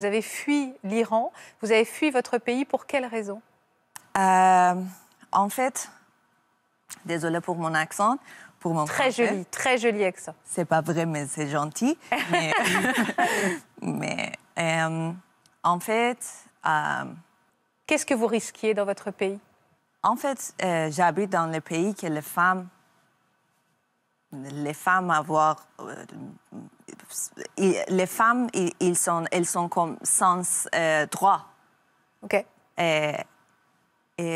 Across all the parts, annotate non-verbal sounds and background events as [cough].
Vous avez fui l'Iran, vous avez fui votre pays, pour quelle raison euh, En fait, désolé pour mon accent, pour mon Très joli, très joli accent. C'est pas vrai, mais c'est gentil. mais, [laughs] euh, en fait... Euh, Qu'est-ce que vous risquiez dans votre pays En fait, j'habite dans le pays que les femmes les femmes avoir euh, les femmes ils sont elles sont comme sans droits. Euh, droit ok et,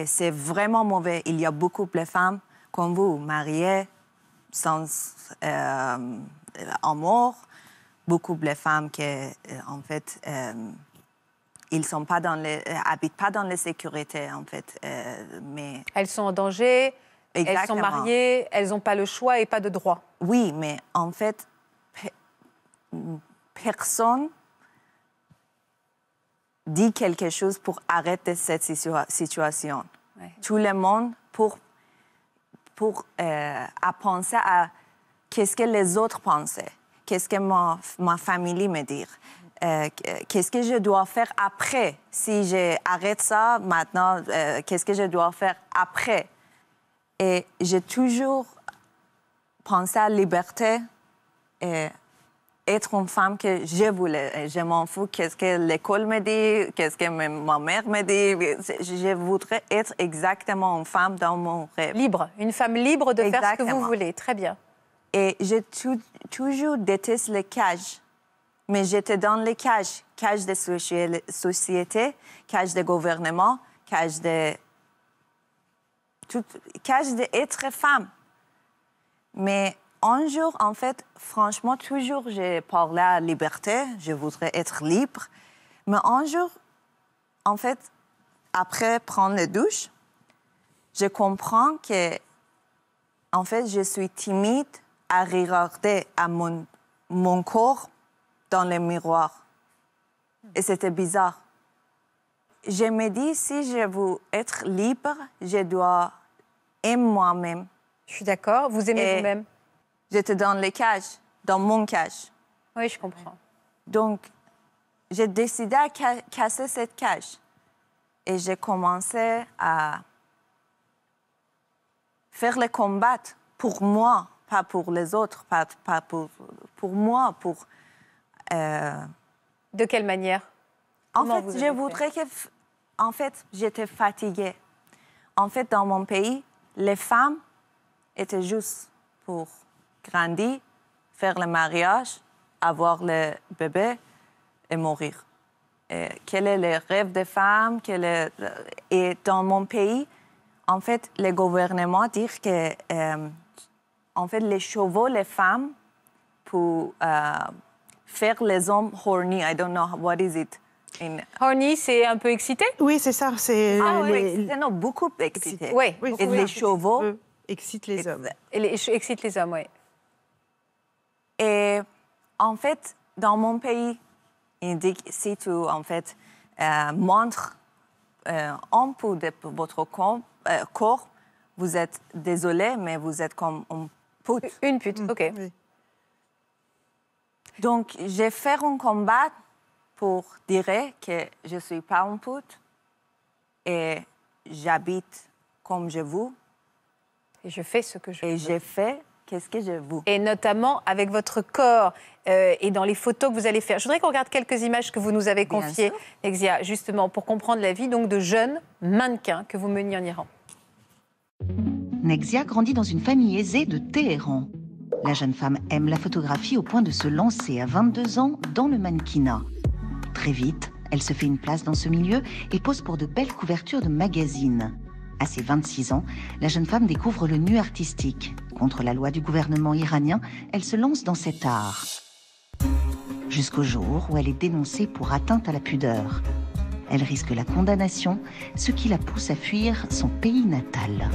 c'est vraiment mauvais il y a beaucoup de femmes comme vous mariées sans euh, amour. beaucoup de femmes qui en fait euh, ils sont pas dans les, habitent pas dans la sécurité en fait mais elles sont en danger elles sont mariées, elles n'ont pas le choix et pas de droit. Oui, mais en fait, personne dit quelque chose pour arrêter cette situation. Tout le monde pour, pour euh, à penser à qu'est-ce que les autres pensaient, qu'est-ce que ma, ma famille me dit, euh, euh, qu'est-ce que je dois faire après si j'arrête ça maintenant, qu'est-ce que je dois faire après. Et j'ai toujours pensé à liberté et être une femme que je voulais. Je m'en fous qu'est-ce que l'école me dit, qu'est-ce que ma mère me dit. Je voudrais être exactement une femme dans mon rêve. Libre, une femme libre de faire ce que vous voulez. Très bien. Et j'ai toujours détesté les cages. Mais j'étais dans les cages. cage de société, cage de gouvernement, cage de cache cache d'être femme. Mais un jour, en fait, franchement, toujours, j'ai parlé à liberté, je voudrais être libre. Mais un jour, en fait, après prendre la douche, je comprends que, en fait, je suis timide à regarder à mon, mon corps dans le miroir. Et c'était bizarre. Je me dis, si je veux être libre, je dois aime moi-même. Je suis d'accord. Vous aimez vous-même. J'étais dans les cages, dans mon cage. Oui, je comprends. Donc, j'ai décidé à casser cette cage. Et j'ai commencé à faire le combat pour moi, pas pour les autres, pas, pour, pour moi, pour... Euh, De quelle manière En fait, je voudrais que... En fait, j'étais fatiguée. En fait, dans mon pays, les femmes étaient juste pour grandir, faire le mariage, avoir le bébé et mourir. quel est le rêve des femmes quel est... Et dans mon pays, en fait, le gouvernement dit que euh, en fait, les chevaux, les femmes, pour euh, faire les hommes horny, I don't know what is it, Horny, c'est un peu excité Oui, c'est ça. C'est ah, Non, beaucoup excité. Oui, et les chevaux. Excitent les hommes. Et les, excitent les hommes, oui. Et en fait, dans mon pays, si tu en fait, euh, montres euh, un peu de votre euh, corps, vous êtes désolé, mais vous êtes comme une pute. Une pute, mm, ok. Donc, j'ai fait un combat pour dire que je ne suis pas un pute et j'habite comme je veux. Et je fais ce que je veux. Et j'ai fait qu'est-ce que je veux. Et notamment avec votre corps euh, et dans les photos que vous allez faire. Je voudrais qu'on regarde quelques images que vous nous avez confiées, Nexia, justement pour comprendre la vie donc de jeunes mannequins que vous meniez en Iran. Nexia grandit dans une famille aisée de Téhéran. La jeune femme aime la photographie au point de se lancer à 22 ans dans le mannequinat. Très vite, elle se fait une place dans ce milieu et pose pour de belles couvertures de magazines. À ses 26 ans, la jeune femme découvre le nu artistique. Contre la loi du gouvernement iranien, elle se lance dans cet art. Jusqu'au jour où elle est dénoncée pour atteinte à la pudeur. Elle risque la condamnation, ce qui la pousse à fuir son pays natal.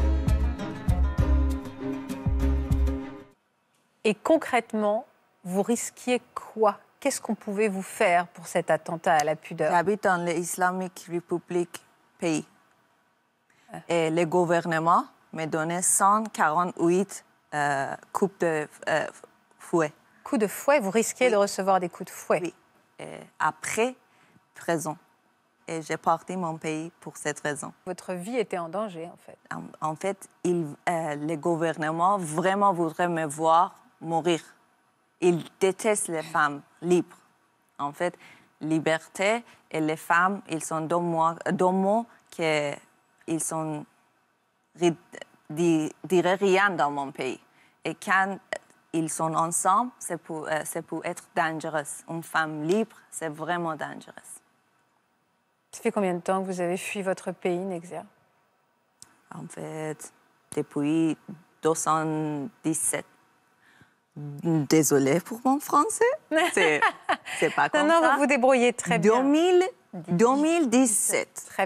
Et concrètement, vous risquiez quoi Qu'est-ce qu'on pouvait vous faire pour cet attentat à la pudeur J'habite dans l'Islamique République pays. Euh. Et le gouvernement m'a donné 148 coups de euh, fouet. Coups de fouet Vous risquez de recevoir des coups de fouet Oui. après, prison. Et j'ai parti mon pays pour cette raison. Votre vie était en danger, en fait. En, fait, il, euh, le gouvernement vraiment voudrait me voir mourir. Ils détestent les femmes libres. En fait, liberté et les femmes, ils sont deux mots, deux que ils sont rien dans mon pays. Et quand ils sont ensemble, c'est pour, euh, c'est pour être dangereux. Une femme libre, c'est vraiment dangereux. Ça fait combien de temps que vous avez fui votre pays, Nexia En fait, depuis 217 Désolée pour mon français. C'est [laughs] pas comme ça. Non, vous vous débrouillez très bien. 2017. Très bien.